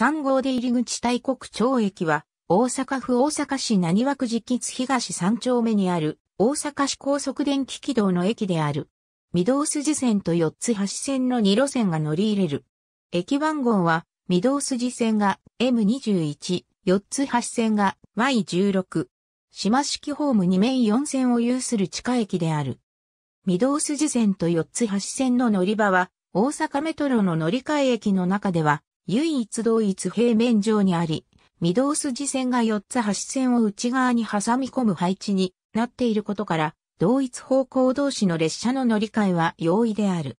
3号出入り口大国町駅は、大阪府大阪市何和区直吉東3丁目にある、大阪市高速電気軌道の駅である。御堂筋線と四つ橋線の2路線が乗り入れる。駅番号は、御堂筋線が M21、四つ橋線が Y16。島式ホーム2面4線を有する地下駅である。御堂筋線と四つ橋線の乗り場は、大阪メトロの乗り換え駅の中では、唯一同一平面上にあり、御堂筋線が4つ端線を内側に挟み込む配置になっていることから、同一方向同士の列車の乗り換えは容易である。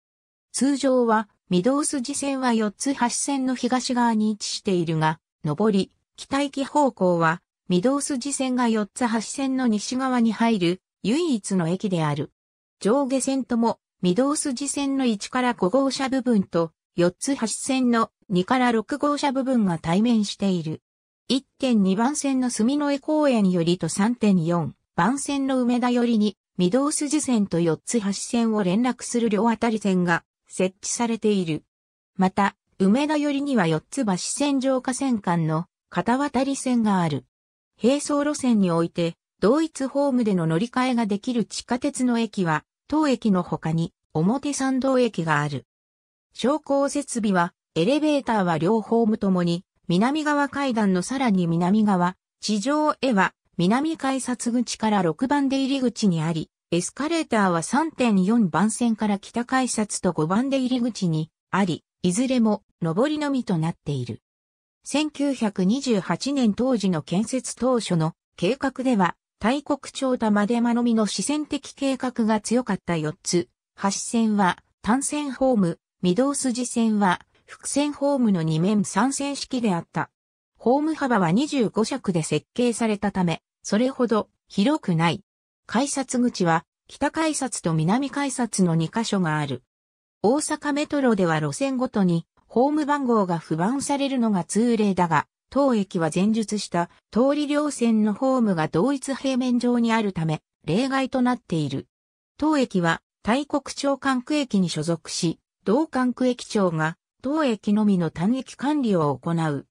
通常は、御堂筋線は4つ端線の東側に位置しているが、上り、北行き方向は、御堂筋線が4つ端線の西側に入る、唯一の駅である。上下線とも、御堂筋線の1から5号車部分と、4つ端線の2から6号車部分が対面している。1.2番線の住之江公園よりと3.4番線の梅田よりに、御堂筋線と4つ橋線を連絡する両あたり線が設置されている。また、梅田よりには4つ橋線上下線間の片渡り線がある。並走路線において、同一ホームでの乗り換えができる地下鉄の駅は、当駅の他に表参道駅がある。商工設備はエレベーターは両ホームともに、南側階段のさらに南側、地上へは、南改札口から6番出入り口にあり、エスカレーターは3.4番線から北改札と5番出入り口にあり、いずれも上りのみとなっている。1928年当時の建設当初の計画では、大国町玉出間のみの視線的計画が強かった4つ。橋線は単線ホーム、御堂筋線は複線ホームの2面3線式であった。ホーム幅は25尺で設計されたため、それほど広くない。改札口は北改札と南改札の2カ所がある。大阪メトロでは路線ごとにホーム番号が不番されるのが通例だが、当駅は前述した通り両線のホームが同一平面上にあるため、例外となっている。当駅は、大国町管区駅に所属し、同管区駅長が当駅のみの単駅管理を行う。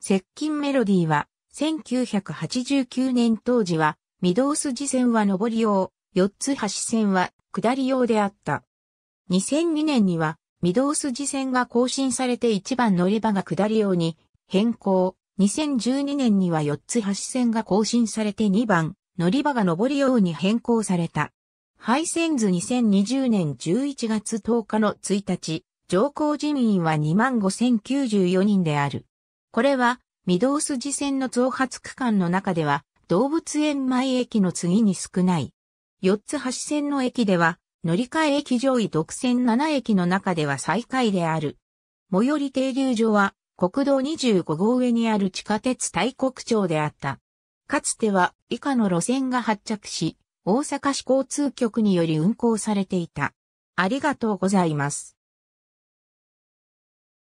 接近メロディーは、1989年当時は、御堂筋線は上り用、四つ橋線は下り用であった。2002年には、御堂筋線が更新されて一番乗り場が下り用に変更。2012年には四つ橋線が更新されて2番乗り場が上り用に変更された。廃線図2020年11月10日の1日、上皇人員は25,094人である。これは、御堂筋線の増発区間の中では、動物園前駅の次に少ない。4つ橋線の駅では、乗り換え駅上位独占7駅の中では最下位である。最寄り停留所は、国道25号上にある地下鉄大国町であった。かつては以下の路線が発着し、大阪市交通局により運行されていた。ありがとうございます。